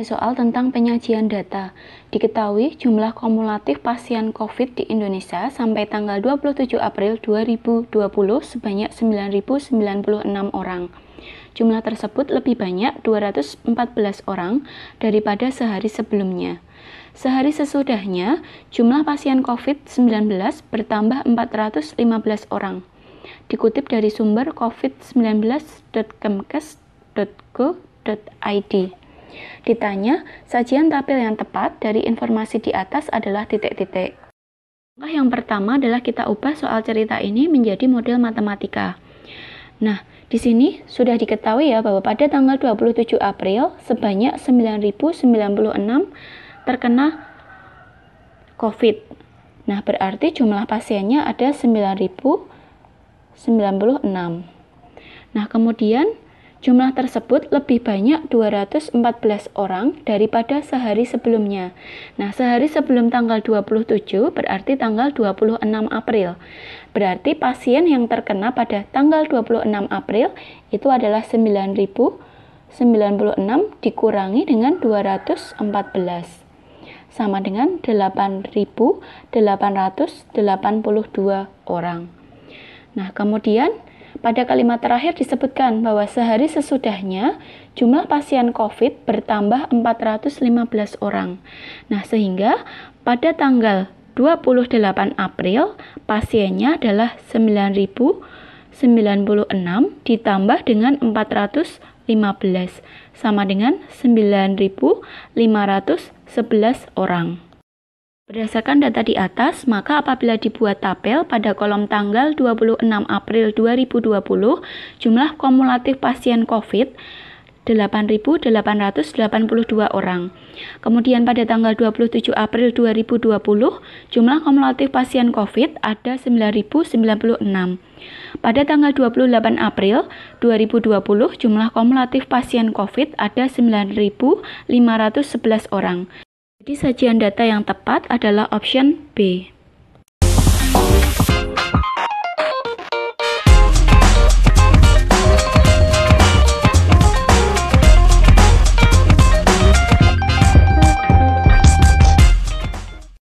ada soal tentang penyajian data. Diketahui jumlah kumulatif pasien COVID di Indonesia sampai tanggal 27 April 2020 sebanyak 9.096 orang. Jumlah tersebut lebih banyak 214 orang daripada sehari sebelumnya. Sehari sesudahnya, jumlah pasien COVID-19 bertambah 415 orang. Dikutip dari sumber covid19.kemkes.go.id. Ditanya, sajian tampil yang tepat dari informasi di atas adalah titik-titik. Langkah yang pertama adalah kita ubah soal cerita ini menjadi model matematika. Nah, di sini sudah diketahui ya bahwa pada tanggal 27 April sebanyak 9.096 terkena COVID. Nah, berarti jumlah pasiennya ada 9.096. Nah, kemudian Jumlah tersebut lebih banyak 214 orang daripada sehari sebelumnya. Nah, sehari sebelum tanggal 27 berarti tanggal 26 April. Berarti pasien yang terkena pada tanggal 26 April itu adalah 9.096 dikurangi dengan 214 sama dengan 8.882 orang. Nah, kemudian pada kalimat terakhir disebutkan bahwa sehari sesudahnya jumlah pasien COVID bertambah 415 orang. Nah, sehingga pada tanggal 28 April pasiennya adalah 9.096 ditambah dengan 415 sama dengan 9.511 orang. Berdasarkan data di atas, maka apabila dibuat tabel pada kolom tanggal 26 April 2020, jumlah kumulatif pasien COVID 8.882 orang. Kemudian pada tanggal 27 April 2020, jumlah kumulatif pasien COVID ada 9.096. Pada tanggal 28 April 2020, jumlah kumulatif pasien COVID ada 9.511 orang. Jadi sajian data yang tepat adalah option B.